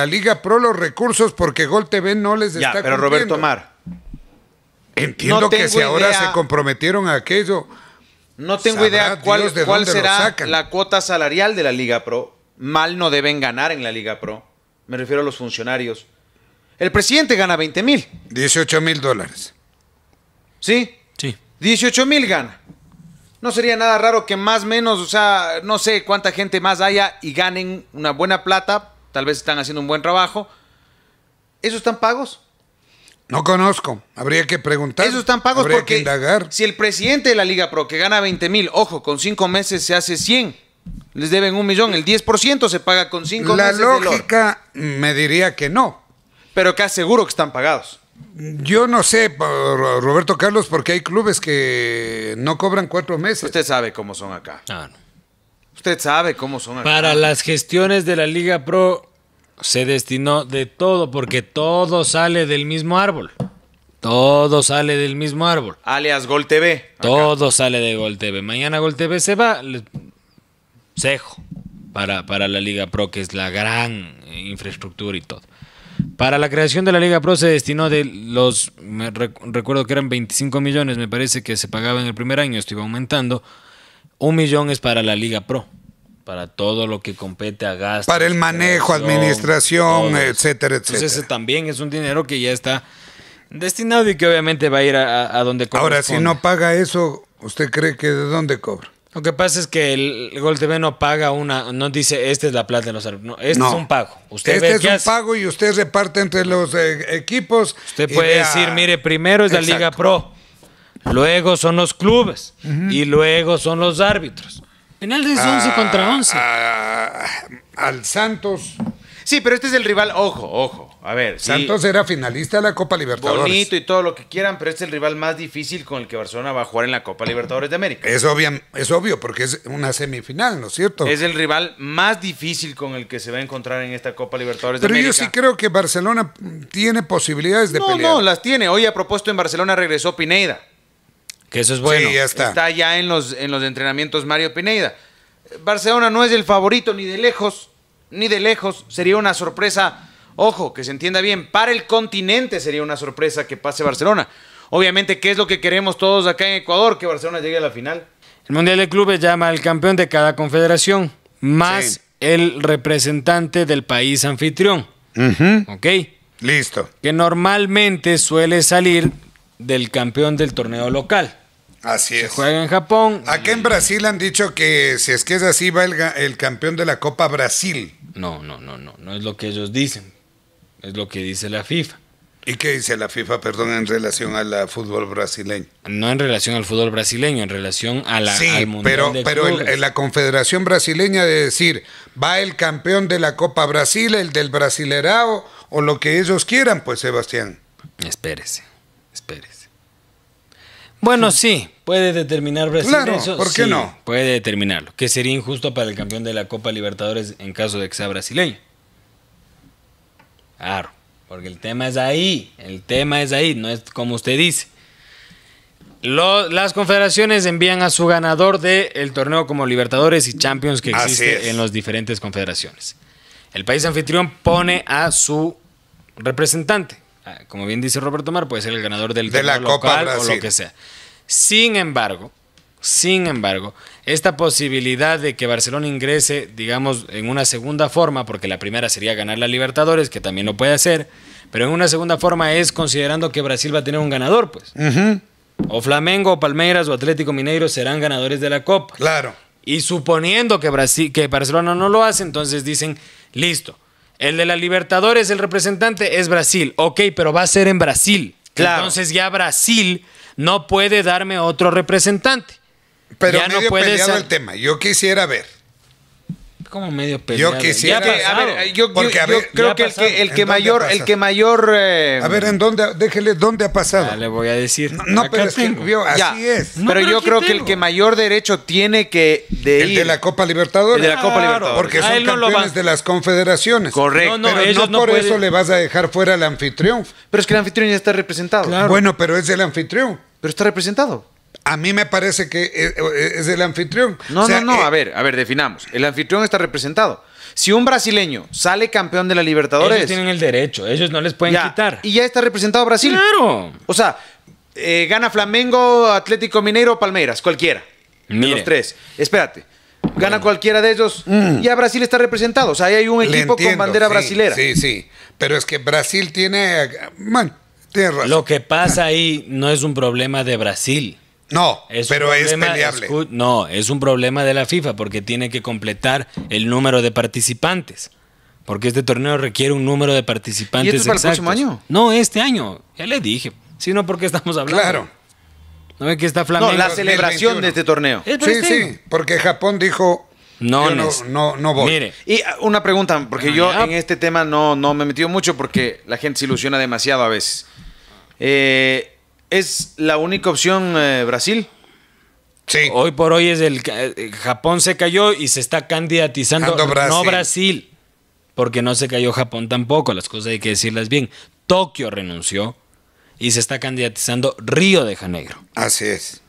la Liga Pro los recursos porque Gol TV no les ya, pero Roberto Mar. Entiendo que si ahora se comprometieron a aquello. No tengo idea cuál, será la cuota salarial de la Liga Pro. Mal no deben ganar en la Liga Pro. Me refiero a los funcionarios. El presidente gana 20 mil. 18 mil dólares. ¿Sí? Sí. 18 mil gana. No sería nada raro que más menos, o sea, no sé cuánta gente más haya y ganen una buena plata tal vez están haciendo un buen trabajo. ¿Esos están pagos? No conozco, habría que preguntar. Esos están pagos porque indagar. si el presidente de la Liga Pro que gana 20 mil, ojo, con 5 meses se hace 100, les deben un millón, el 10% se paga con 5 meses. La lógica me diría que no. Pero que aseguro que están pagados. Yo no sé, Roberto Carlos, porque hay clubes que no cobran cuatro meses. Usted sabe cómo son acá. Ah, no. Usted sabe cómo son. Para las gestiones de la Liga Pro se destinó de todo, porque todo sale del mismo árbol. Todo sale del mismo árbol. Alias Gol TV. Todo sale de Gol TV. Mañana Gol TV se va. Cejo. Para, para la Liga Pro, que es la gran infraestructura y todo. Para la creación de la Liga Pro se destinó de los. recuerdo que eran 25 millones, me parece que se pagaba en el primer año, esto iba aumentando. Un millón es para la Liga Pro, para todo lo que compete a gasto. Para el manejo, administración, etcétera, etcétera. Entonces ese también es un dinero que ya está destinado y que obviamente va a ir a, donde cobra. Ahora, si no paga eso, ¿usted cree que de dónde cobra? Lo que pasa es que el, Gol TV no paga una, no dice, esta es la plata de los árbitros. No, este es un pago. Usted este es un pago y usted reparte entre los eh, equipos. Usted puede decir, mire, primero es la Liga Pro luego son los clubes y luego son los árbitros. Final de 11 ah, contra 11. Ah, al Santos. Sí, pero este es el rival, ojo, ojo. A ver. Santos era finalista de la Copa Libertadores. Bonito y todo lo que quieran, pero este es el rival más difícil con el que Barcelona va a jugar en la Copa Libertadores de América. Es obvio, es obvio porque es una semifinal, ¿no es cierto? Es el rival más difícil con el que se va a encontrar en esta Copa Libertadores de América. Pero yo sí creo que Barcelona tiene posibilidades de pelear. No, no, las tiene. Hoy a propuesto en Barcelona regresó Pineda. Que eso es bueno. está. ya en los, en los entrenamientos Mario Pineda. Barcelona no es el favorito ni de lejos, ni de lejos. Sería una sorpresa, ojo, que se entienda bien, para el continente sería una sorpresa que pase Barcelona. Obviamente, ¿qué es lo que queremos todos acá en Ecuador? Que Barcelona llegue a la final. El Mundial de Clubes llama al campeón de cada confederación, más el representante del país anfitrión. ¿Ok? Listo. Que normalmente suele salir del campeón del torneo local. Así es. juega en Japón. Acá en Brasil han dicho que si es que es así va el, campeón de la Copa Brasil. No, no, no, no, no es lo que ellos dicen. Es lo que dice la FIFA. ¿Y qué dice la FIFA, perdón, en relación al fútbol brasileño? No en relación al fútbol brasileño, en relación a la, al mundial pero, pero en la Confederación Brasileña de decir, va el campeón de la Copa Brasil, el del Brasilerao, o lo que ellos quieran, pues Sebastián. Espérese, espérese. Bueno, sí, puede determinar Brasil. ¿por qué no? Puede determinarlo, que sería injusto para el campeón de la Copa Libertadores en caso de que sea brasileño. Claro, porque el tema es ahí, el tema es ahí, no es como usted dice. las confederaciones envían a su ganador del torneo como Libertadores y Champions que existe en las diferentes confederaciones. El país anfitrión pone a su representante, Ah, como bien dice Roberto Mar, puede ser el ganador del de la Copa o lo que sea. Sin embargo, sin embargo, esta posibilidad de que Barcelona ingrese, digamos, en una segunda forma, porque la primera sería ganar la Libertadores, que también lo puede hacer, pero en una segunda forma es considerando que Brasil va a tener un ganador, pues. O Flamengo, o Palmeiras, o Atlético Mineiro serán ganadores de la Copa. Claro. Y suponiendo que, Brasil, que Barcelona no lo hace, entonces dicen, listo, el de la Libertadores, el representante es Brasil. Ok, pero va a ser en Brasil. Entonces ya Brasil no puede darme otro representante. Pero ya no puede ser el tema. Yo quisiera ver como medio peleado. Yo quisiera. Ya a ver, yo, creo que el, que el que mayor, el que mayor. Eh, a ver, en dónde, déjele dónde ha pasado. Ya le voy a decir. No, pero es que así es. pero, yo creo que el que mayor derecho tiene que de el de la Copa Libertadores. El de la Copa Libertadores. Porque son campeones de las confederaciones. Correcto. No, no por eso le vas a dejar fuera al anfitrión. Pero es que el anfitrión ya está representado. Bueno, pero es el anfitrión. Pero está representado. A mí me parece que e, e, es, el anfitrión. No, no, no, eh, a ver, a ver, definamos. El anfitrión está representado. Si un brasileño sale campeón de la Libertadores. Ellos tienen el derecho, ellos no les pueden quitar. Y ya está representado Brasil. Claro. O sea, eh, gana Flamengo, Atlético Mineiro, o Palmeiras, cualquiera. De los tres. Espérate. Gana cualquiera de ellos, y mm. ya Brasil está representado. O sea, ahí hay un equipo con bandera brasilera. Sí, sí. Pero es que Brasil tiene. Man, eh, tiene razón. Lo que pasa ahí no es un problema de Brasil. No, pero es peleable. no, es un problema de la FIFA porque tiene que completar el número de participantes. Porque este torneo requiere un número de participantes. ¿Y esto es el próximo año? No, este año. Ya le dije. Si no, ¿por estamos hablando? Claro. ¿No ve que está Flamengo? la celebración de este torneo. sí, sí, porque Japón dijo... No, no, no, no Mire. Y ah, una pregunta, porque ah, yo en este tema no, no me he metido mucho porque la gente se ilusiona demasiado a veces. Eh, ¿Es la única opción eh, Brasil? Sí. Hoy por hoy es el eh, Japón se cayó y se está candidatizando no Brasil, porque no se cayó Japón tampoco, las cosas hay que decirlas bien. Tokio renunció y se está candidatizando Río de Janeiro. Así es.